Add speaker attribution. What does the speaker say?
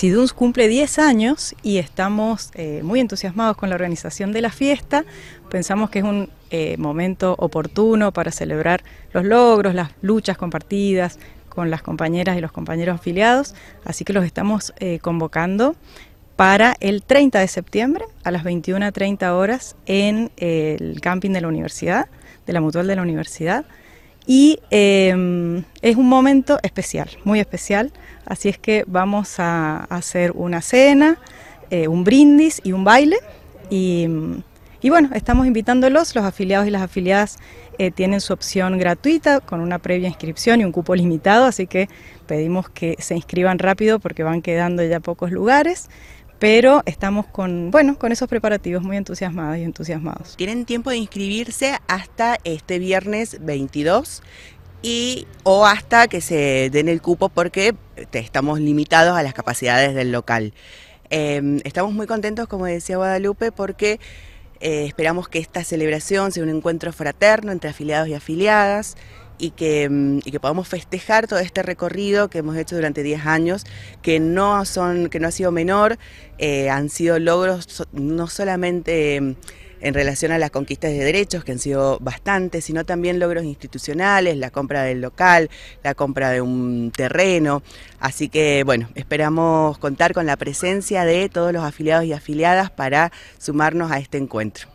Speaker 1: SIDUNS cumple 10 años y estamos eh, muy entusiasmados con la organización de la fiesta. Pensamos que es un eh, momento oportuno para celebrar los logros, las luchas compartidas con las compañeras y los compañeros afiliados, así que los estamos eh, convocando para el 30 de septiembre a las 21.30 horas en el camping de la universidad, de la mutual de la universidad y em, es un momento especial, muy especial, así es que vamos a hacer una cena, eh, un brindis y un baile y, bueno, estamos invitándolos, los afiliados y las afiliadas eh, tienen su opción gratuita con una previa inscripción y un cupo limitado, así que pedimos que se inscriban rápido porque van quedando ya pocos lugares pero estamos con, bueno, con esos preparativos muy entusiasmados y entusiasmados.
Speaker 2: Tienen tiempo de inscribirse hasta este viernes 22 y o hasta que se den el cupo porque este, estamos limitados a las capacidades del local. Em, estamos muy contentos, como decía Guadalupe, porque eh, esperamos que esta celebración sea un encuentro fraterno entre afiliados y afiliadas y que, mm, que podamos festejar todo este recorrido que hemos hecho durante 10 años, que no, son, que no ha sido menor, eh, han sido logros no solamente mm, en relación a las conquistas de derechos, que han sido bastantes, sino también logros institucionales, la compra del local, la compra de un terreno. Así que, bueno, esperamos contar con la presencia de todos los afiliados y afiliadas para sumarnos a este encuentro.